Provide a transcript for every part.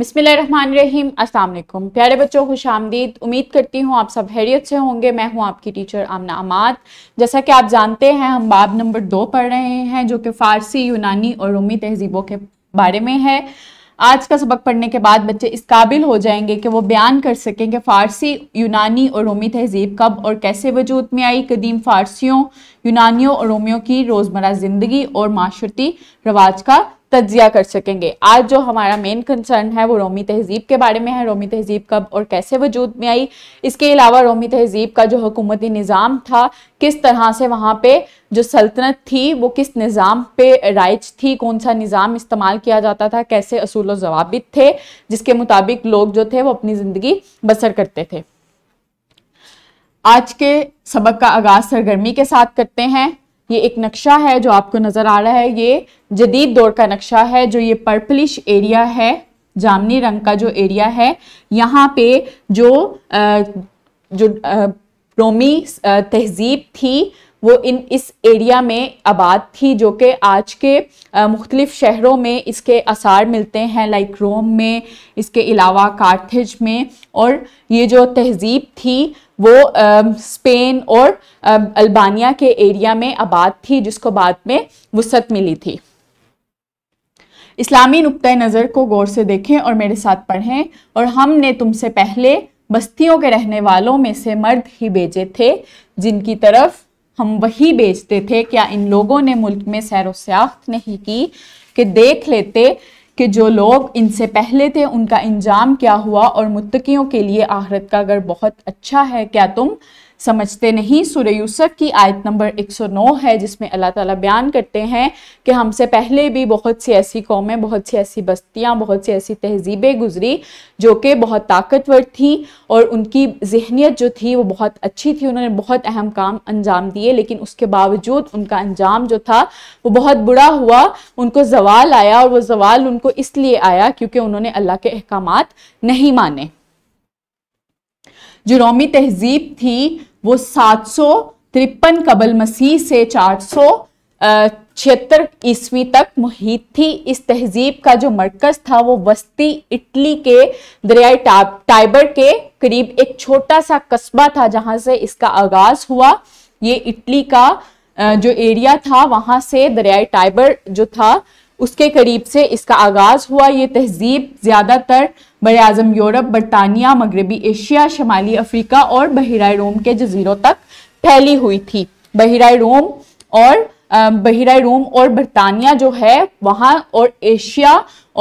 बिसमीम अलकुम प्यारे बच्चों खुश आमदीद उम्मीद करती हूँ आप सब हैरियत से होंगे मैं हूँ आपकी टीचर आमना आमाद जैसा कि आप जानते हैं हम बाब नंबर दो पढ़ रहे हैं जो कि फ़ारसी यूनानी और रोमी तहजीबों के बारे में है आज का सबक पढ़ने के बाद बच्चे इस काबिल हो जाएंगे कि वो बयान कर सकें कि फ़ारसी यूनानी और रोमी तहजीब कब और कैसे वजूद में आई कदीम फ़ारसियों यूनानियों और रोमियों की रोज़मर्रा ज़िंदगी और माशरती रवाज का तजिया कर सकेंगे आज जो हमारा मेन कंसर्न है वो रोमी तहजीब के बारे में है रोमी तहजीब कब और कैसे वजूद में आई इसके अलावा रोमी तहजीब का जो हुकूमती निज़ाम था किस तरह से वहाँ पे जो सल्तनत थी वो किस निज़ाम पे राइज थी कौन सा निज़ाम इस्तेमाल किया जाता था कैसे असूल जवाब थे जिसके मुताबिक लोग जो थे वो अपनी ज़िंदगी बसर करते थे आज के सबक का आगाज़ सरगर्मी के साथ करते हैं ये एक नक्शा है जो आपको नज़र आ रहा है ये जदीद दौर का नक्शा है जो ये पर्पलिश एरिया है जामनी रंग का जो एरिया है यहाँ पे जो आ, जो आ, रोमी तहजीब थी वो इन इस एरिया में आबाद थी जो कि आज के मुख्तलिफ़ शहरों में इसके आसार मिलते हैं लाइक रोम में इसके अलावा कार्थेज में और ये जो तहजीब थी वो स्पेन और अल्बानिया के एरिया में आबाद थी जिसको बाद में वसत मिली थी इस्लामी नुक़ नज़र को गौर से देखें और मेरे साथ पढ़ें और हमने तुमसे पहले बस्तियों के रहने वालों में से मर्द ही भेजे थे जिनकी तरफ हम वही बेचते थे क्या इन लोगों ने मुल्क में सैर व्याख्त नहीं की कि देख लेते कि जो लोग इनसे पहले थे उनका इंजाम क्या हुआ और मुतकियों के लिए आहरत का अगर बहुत अच्छा है क्या तुम समझते नहीं सूर्य यूसुफ की आयत नंबर 109 है जिसमें अल्लाह ताला बयान करते हैं कि हमसे पहले भी बहुत सी ऐसी कौमें बहुत सी ऐसी बस्तियां बहुत सी ऐसी तहजीबें गुजरी जो कि बहुत ताकतवर थी और उनकी जहनीत जो थी वो बहुत अच्छी थी उन्होंने बहुत अहम काम अंजाम दिए लेकिन उसके बावजूद उनका अंजाम जो था वो बहुत बुरा हुआ उनको जवाल आया और वह जवाल उनको इसलिए आया क्योंकि उन्होंने अल्लाह के अहकाम नहीं माने जो रोमी तहजीब थी वो सात सौ तिरपन कबल मसीह से चार सौ छिहत्तर ईस्वी तक मुहित थी इस तहजीब का जो मरकज था वो वस्ती इटली के दरियाई टाइबर के करीब एक छोटा सा कस्बा था जहाँ से इसका आगाज हुआ ये इटली का जो एरिया था वहाँ से दरियाई टाइबर जो था उसके करीब से इसका आगाज हुआ ये तहजीब ज़्यादातर बर अज़म यूरोप बरतानिया मगरबी एशिया शमाली अफ्रीका और बहरा रोम के जजीरों तक फैली हुई थी बहरा रोम और बहरा रोम और बरतानिया जो है वहाँ और एशिया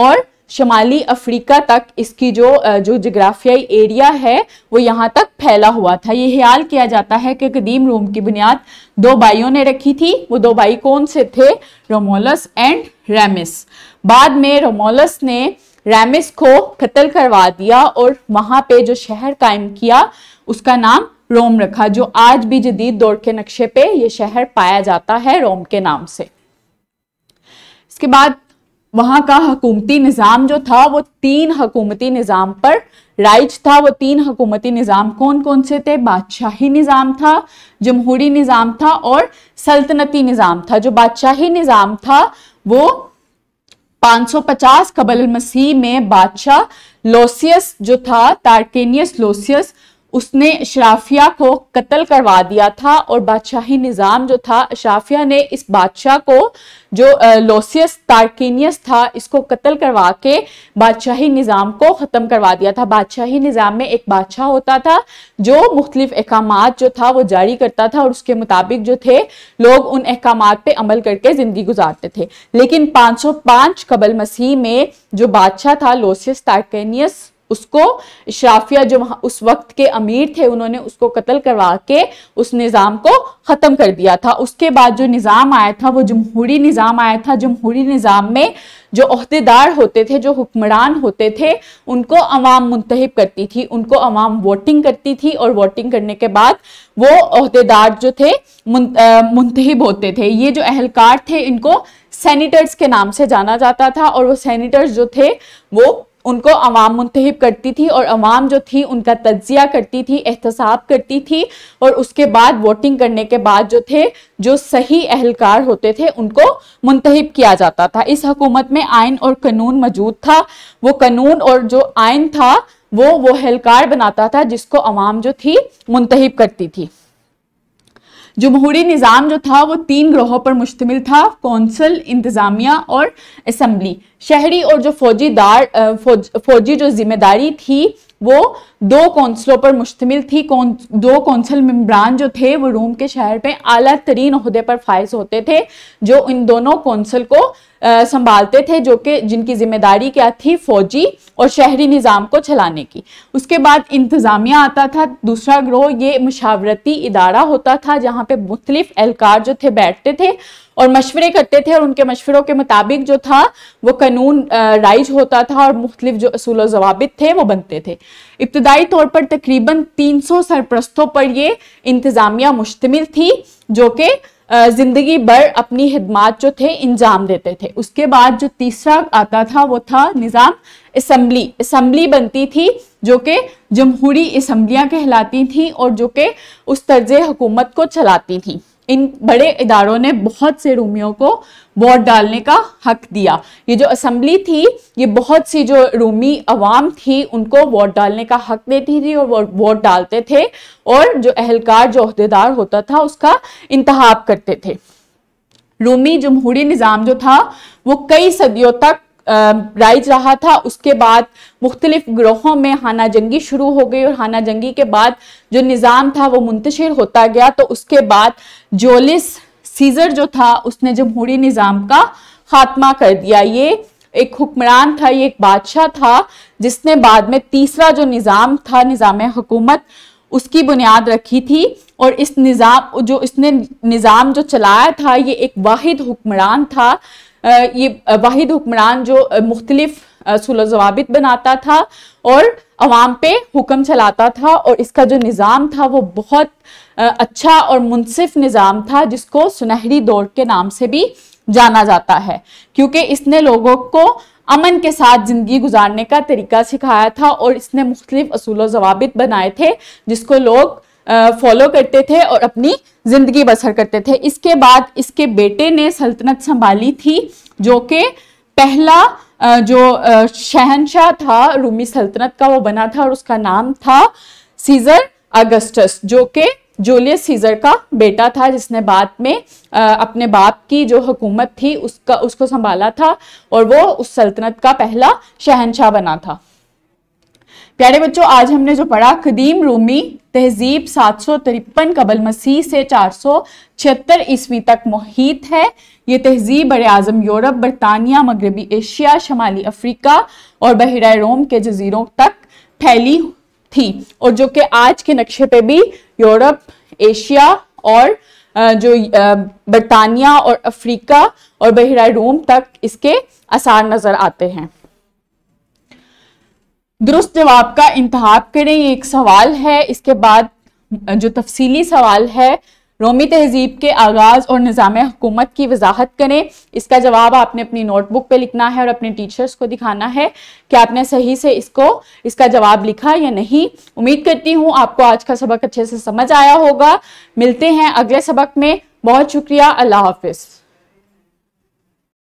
और शमाली अफ्रीका तक इसकी जो जो जग्राफियाई एरिया है वो यहाँ तक फैला हुआ था ये ख्याल किया जाता है कि कदीम रोम की बुनियाद दो भाइयों ने रखी थी वो दो भाई कौन से थे रोमोलस एंड रेमिस बाद में रोमोलस ने रैमिस को कत्ल करवा दिया और वहां पे जो शहर कायम किया उसका नाम रोम रखा जो आज भी जदीद दौर के नक्शे पे ये शहर पाया जाता है रोम के नाम से इसके बाद वहाँ का हकूमती निज़ाम जो था वो तीन हकूमती निज़ाम पर राइज था वो तीन हकूमती निज़ाम कौन कौन से थे बादशाही निज़ाम था जमहूरी निज़ाम था और सल्तनती निज़ाम था जो बादशाही निज़ाम था वो 550 कबल मसीह में बादशाह लोसियस जो था तारकेनियस लोसियस उसने अशराफिया को कत्ल करवा दिया था और बादशाही निज़ाम जो था अशराफिया ने इस बादशाह को जो लोसियस तारकिनियस था इसको कत्ल करवा के बादशाही निज़ाम को ख़त्म करवा दिया था बादशाही निज़ाम में एक बादशाह होता था जो मुख्तलिफ अहकाम जो था वो जारी करता था और उसके मुताबिक जो थे लोग उन अहकाम पर अमल करके ज़िंदगी गुजारते थे लेकिन पाँच सौ पाँच कबल मसीह में जो बादशाह था लोसियस तारकिनियस उसको शाफिया जो उस वक्त के अमीर थे उन्होंने उसको कत्ल करवा के उस निज़ाम को ख़त्म कर दिया था उसके बाद जो निज़ाम आया था वो जमहूरी निज़ाम आया था जमहूरी निज़ाम में जो अहदेदार होते थे जो हुक्मरान होते थे उनको अवाम मुंतब करती थी उनको अवाम वोटिंग करती थी और वोटिंग करने के बाद वो अहदेदार जो थे मुंतब होते थे ये जो अहलकार थे इनको सेनेटर्स के नाम से जाना जाता था और वो सेनेटर्स जो थे वो उनको अवाम मुंतब करती थी और अवाम जो थी उनका तजिया करती थी एहतसाब करती थी और उसके बाद वोटिंग करने के बाद जो थे जो सही अहलकार होते थे उनको मुंतब किया जाता था इस हकूमत में आयन और कानून मौजूद था वो कानून और जो आयन था वो वो अहलकार बनाता था जिसको अवाम जो थी मुंतब करती थी जमहूरी निज़ाम जो था वो तीन ग्रोहों पर मुश्तमिल था कौंसल इंतज़ामिया और असम्बली शहरी और जो फौजी दार फौज, फौजी जो जिम्मेदारी थी वो दो कौंसलों पर मुश्तमिल थी कौन दो कौंसल मम्बरान जो थे वो रोम के शहर पर अला तरीन अहदे पर फायज होते थे जो इन दोनों कौंसल को संभालते थे जो कि जिनकी जिम्मेदारी क्या थी फौजी और शहरी निज़ाम को चलाने की उसके बाद इंतज़ामिया आता था दूसरा ग्रोह ये मशावरती इदारा होता था जहाँ पे मुख्तलिफ एहलकार जो थे बैठते थे और मशवरे करते थे और उनके मशवरों के मुताबिक जो था वो कानून राइज होता था और मुख्तलिफ जो असूल जवाबित थे वो बनते थे इब्तदाई तौर पर तकरीबन 300 सरप्रस्तों पर ये इंतज़ामिया मुश्तमिल थी जो कि ज़िंदगी भर अपनी खदमात जो थे इंजाम देते थे उसके बाद जो तीसरा आता था वो था निज़ाम इसम्बली इसम्बली बनती थी जो कि जमहूरी इसम्बलियाँ कहलाती थी और जो कि उस तर्ज हुकूमत को चलाती थी इन बड़े इदारों ने बहुत से रूमियों को वोट डालने का हक दिया ये जो असम्बली थी ये बहुत सी जो रूमी अवाम थी उनको वोट डालने का हक देती थी और वोट डालते थे और जो अहलकार जो अहदेदार होता था उसका इंतहाब करते थे रूमी जमहूरी निज़ाम जो था वो कई सदियों तक राइज रहा था उसके बाद मुख्तलिफ ग्रोहों में हाना जंगी शुरू हो गई और हाना जंगी के बाद जो निज़ाम था वो मुंतशिर होता गया तो उसके बाद जोलिस सीजर जो था उसने जमहूरी निज़ाम का खात्मा कर दिया ये एक हुक्मरान था ये एक बादशाह था जिसने बाद में तीसरा जो निज़ाम था निज़ाम हुकूमत उसकी बुनियाद रखी थी और इस निज़ाम जो इसने निज़ाम जो चलाया था ये एक वाहिद हुक्मरान था ये वाहिद हुक्मरान जो मुख्तलिफ सुलह बनाता था और अवाम पे हुक्म चलाता था और इसका जो निज़ाम था वो बहुत अच्छा और मुनसिफ निज़ाम था जिसको सुनहरी दौर के नाम से भी जाना जाता है क्योंकि इसने लोगों को अमन के साथ ज़िंदगी गुजारने का तरीका सिखाया था और इसने मुख्तलिफ असूल जवाब बनाए थे जिसको लोग फॉलो करते थे और अपनी जिंदगी बसर करते थे इसके बाद इसके बेटे ने सल्तनत संभाली थी जो कि पहला जो शहनशाह था रूमी सल्तनत का वो बना था और उसका नाम था सीजर अगस्टस जो कि जूलियस सीजर का बेटा था जिसने बाद में अपने बाप की जो हुकूमत थी उसका उसको संभाला था और वो उस सल्तनत का पहला शहनशाह बना था प्यारे बच्चों आज हमने जो पढ़ा कदीम रूमी तहजीब सात सौ तिरपन कबल मसीह से चार सौ छिहत्तर ईस्वी तक मुहित है ये तहजीब बड़े आजम यूरोप बरतानिया मगरबी एशिया शमाली अफ्रीका और बहरा रोम के जजीरों तक फैली थी और जो कि आज के नक्शे पे भी यूरोप एशिया और जो बरतानिया और अफ्रीका और बहरा रोम तक इसके आसार नज़र आते हैं दुरुस्त जवाब का इंतहाब करें ये एक सवाल है इसके बाद जो तफसीली सवाल है रोमी तहजीब के आगाज़ और निज़ाम हुकूमत की वजाहत करें इसका जवाब आपने अपनी नोटबुक पे लिखना है और अपने टीचर्स को दिखाना है कि आपने सही से इसको इसका जवाब लिखा या नहीं उम्मीद करती हूँ आपको आज का सबक अच्छे से समझ आया होगा मिलते हैं अगले सबक में बहुत शुक्रिया अल्लाह हाफिज़